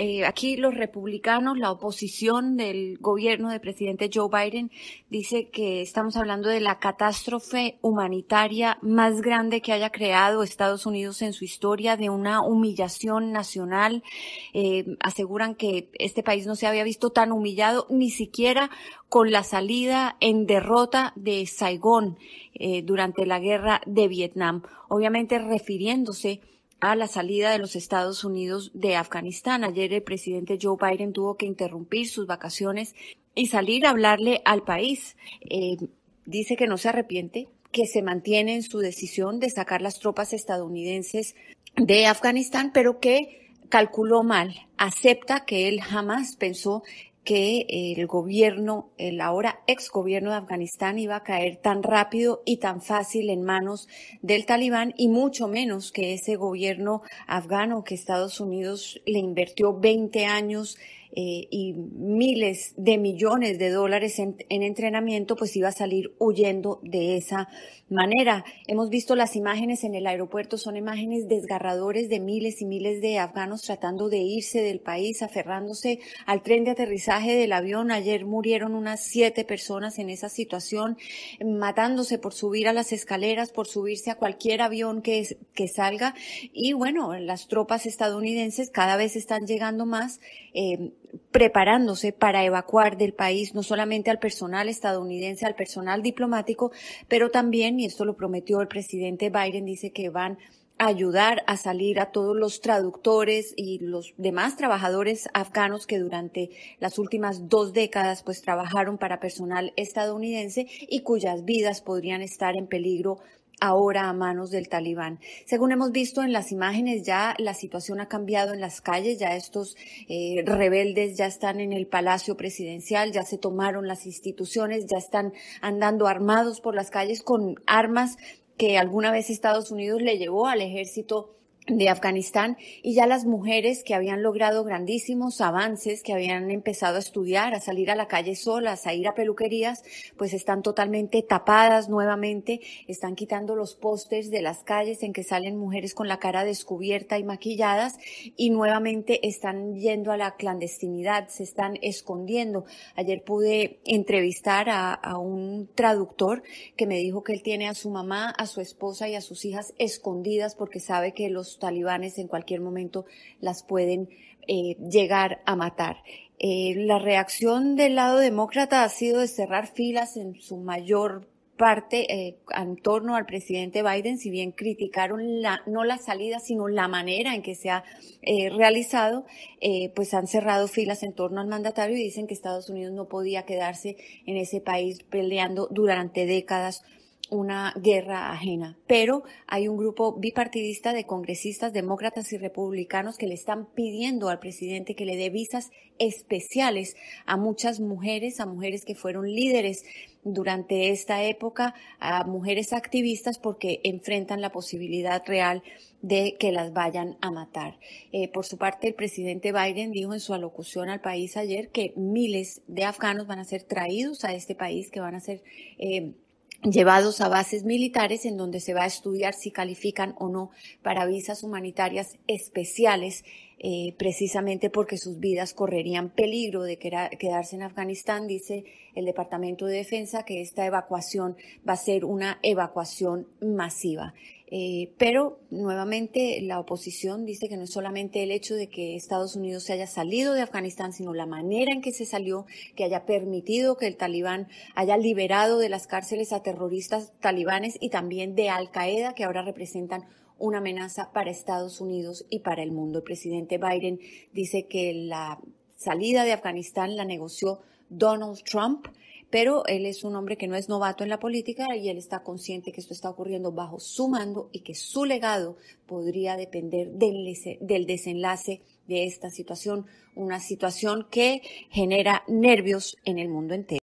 Eh, aquí los republicanos, la oposición del gobierno del presidente Joe Biden dice que estamos hablando de la catástrofe humanitaria más grande que haya creado Estados Unidos en su historia, de una humillación nacional. Eh, aseguran que este país no se había visto tan humillado ni siquiera con la salida en derrota de Saigón eh, durante la guerra de Vietnam. Obviamente refiriéndose a la salida de los Estados Unidos de Afganistán. Ayer el presidente Joe Biden tuvo que interrumpir sus vacaciones y salir a hablarle al país. Eh, dice que no se arrepiente, que se mantiene en su decisión de sacar las tropas estadounidenses de Afganistán, pero que calculó mal, acepta que él jamás pensó que el gobierno, el ahora ex gobierno de Afganistán iba a caer tan rápido y tan fácil en manos del talibán y mucho menos que ese gobierno afgano que Estados Unidos le invirtió 20 años eh, y miles de millones de dólares en, entrenamiento, pues iba a salir huyendo de esa manera. Hemos visto las imágenes en el aeropuerto, son imágenes desgarradores de miles y miles de afganos tratando de irse del país, aferrándose al tren de aterrizaje del avión. Ayer murieron unas siete personas en esa situación, matándose por subir a las escaleras, por subirse a cualquier avión que, salga. Y bueno, las tropas estadounidenses cada vez están llegando más. Eh, preparándose para evacuar del país no solamente al personal estadounidense, al personal diplomático, pero también, y esto lo prometió el presidente Biden, dice que van ayudar a salir a todos los traductores y los demás trabajadores afganos que durante las últimas dos décadas pues trabajaron para personal estadounidense y cuyas vidas podrían estar en peligro ahora a manos del talibán. Según hemos visto en las imágenes, ya la situación ha cambiado en las calles, ya estos eh, rebeldes ya están en el Palacio Presidencial, ya se tomaron las instituciones, ya están andando armados por las calles con armas que alguna vez Estados Unidos le llevó al ejército de Afganistán y ya las mujeres que habían logrado grandísimos avances, que habían empezado a estudiar, a salir a la calle solas, a ir a peluquerías, pues están totalmente tapadas nuevamente, están quitando los pósters de las calles en que salen mujeres con la cara descubierta y maquilladas y nuevamente están yendo a la clandestinidad, se están escondiendo. Ayer pude entrevistar a, a un traductor que me dijo que él tiene a su mamá, a su esposa y a sus hijas escondidas porque sabe que los talibanes en cualquier momento las pueden eh, llegar a matar. Eh, la reacción del lado demócrata ha sido de cerrar filas en su mayor parte eh, en torno al presidente Biden, si bien criticaron no la salida, sino la manera en que se ha realizado, pues han cerrado filas en torno al mandatario y dicen que Estados Unidos no podía quedarse en ese país peleando durante décadas una guerra ajena. Pero hay un grupo bipartidista de congresistas demócratas y republicanos que le están pidiendo al presidente que le dé visas especiales a muchas mujeres, a mujeres que fueron líderes durante esta época, a mujeres activistas porque enfrentan la posibilidad real de que las vayan a matar. Eh, por su parte, el presidente Biden dijo en su alocución al país ayer que miles de afganos van a ser traídos a este país, que van a ser... Eh, llevados a bases militares en donde se va a estudiar si califican o no para visas humanitarias especiales, eh, precisamente porque sus vidas correrían peligro de quedarse en Afganistán, dice el Departamento de Defensa, que esta evacuación va a ser una evacuación masiva. Eh, pero nuevamente la oposición dice que no es solamente el hecho de que Estados Unidos se haya salido de Afganistán, sino la manera en que se salió, que haya permitido que el talibán haya liberado de las cárceles a terroristas talibanes y también de Al Qaeda, que ahora representan una amenaza para Estados Unidos y para el mundo. El presidente Biden dice que la salida de Afganistán la negoció Donald Trump pero él es un hombre que no es novato en la política y él está consciente que esto está ocurriendo bajo su mando y que su legado podría depender del, del desenlace de esta situación, una situación que genera nervios en el mundo entero.